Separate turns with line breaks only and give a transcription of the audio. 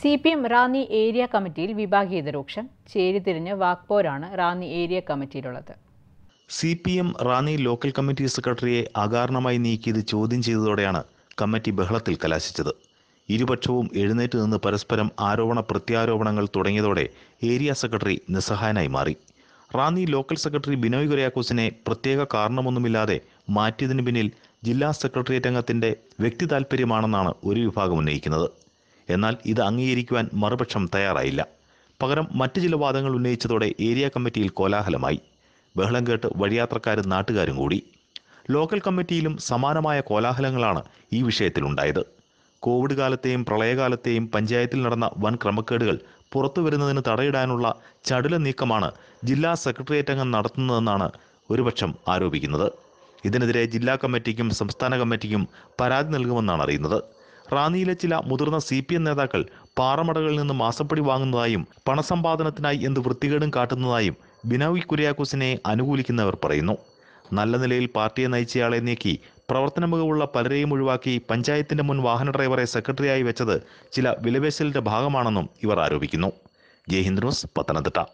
C P M Ranni area കമ്മിറ്റിയിൽ വിഭാഗീയത വിഭാഗീയതരൂക്ഷം ചേരിതിരിഞ്ഞ് വാക്പോരാണ് റാന്നി ഏരിയ കമ്മിറ്റിയിലുള്ളത്
C P M Ranni local committee സെക്രട്ടറിയെ അകാരണമായി നീക്കിയത് ചോദ്യം ചെയ്തതോടെയാണ് കമ്മിറ്റി ബഹളത്തിൽ കലാശിച്ചത് ഇരുപക്ഷവും എഴുന്നേറ്റ് നിന്ന് പരസ്പരം ആരോപണ പ്രത്യാരോപണങ്ങൾ തുടങ്ങിയതോടെ ഏരിയ സെക്രട്ടറി നിസ്സഹായനായി മാറി റാന്നി ലോക്കൽ സെക്രട്ടറി ബിനോയ് കുര്യാക്കോസിനെ പ്രത്യേക കാരണമൊന്നുമില്ലാതെ മാറ്റിയതിനു പിന്നിൽ ജില്ലാ സെക്രട്ടേറിയറ്റ് അംഗത്തിൻ്റെ വ്യക്തി താൽപ്പര്യമാണെന്നാണ് ഒരു വിഭാഗം ഉന്നയിക്കുന്നത് എന്നാൽ ഇത് അംഗീകരിക്കുവാൻ മറുപക്ഷം തയ്യാറായില്ല പകരം മറ്റു ചില വാദങ്ങൾ ഉന്നയിച്ചതോടെ ഏരിയ കമ്മിറ്റിയിൽ കോലാഹലമായി ബഹളം കേട്ട് വഴിയാത്രക്കാരും നാട്ടുകാരും കൂടി ലോക്കൽ കമ്മിറ്റിയിലും സമാനമായ കോലാഹലങ്ങളാണ് ഈ വിഷയത്തിലുണ്ടായത് കോവിഡ് കാലത്തെയും പ്രളയകാലത്തെയും പഞ്ചായത്തിൽ നടന്ന വൻ ക്രമക്കേടുകൾ പുറത്തു വരുന്നതിന് തടയിടാനുള്ള ചടുല നീക്കമാണ് ജില്ലാ സെക്രട്ടേറിയറ്റ് അംഗം നടത്തുന്നതെന്നാണ് ഒരുപക്ഷം ആരോപിക്കുന്നത് ഇതിനെതിരെ ജില്ലാ കമ്മിറ്റിക്കും സംസ്ഥാന കമ്മിറ്റിക്കും പരാതി നൽകുമെന്നാണ് അറിയുന്നത് റാന്നിയിലെ ചില മുതിർന്ന സി പി എം നേതാക്കൾ പാറമടകളിൽ നിന്ന് മാസപ്പടി വാങ്ങുന്നതായും പണസമ്പാദനത്തിനായി എന്ത് വൃത്തികേടും കാട്ടുന്നതായും ബിനോയ് കുര്യാക്കോസിനെ അനുകൂലിക്കുന്നവർ പറയുന്നു നല്ല നിലയിൽ പാർട്ടിയെ നയിച്ചയാളെ നീക്കി പ്രവർത്തന മികവുള്ള പലരെയും ഒഴിവാക്കി പഞ്ചായത്തിന്റെ മുൻ വാഹന ഡ്രൈവറെ സെക്രട്ടറിയായി വെച്ചത് ചില വിലപേശലിന്റെ ഭാഗമാണെന്നും ഇവർ ആരോപിക്കുന്നു ജയ് ഹിന്ദ് ന്യൂസ് പത്തനംതിട്ട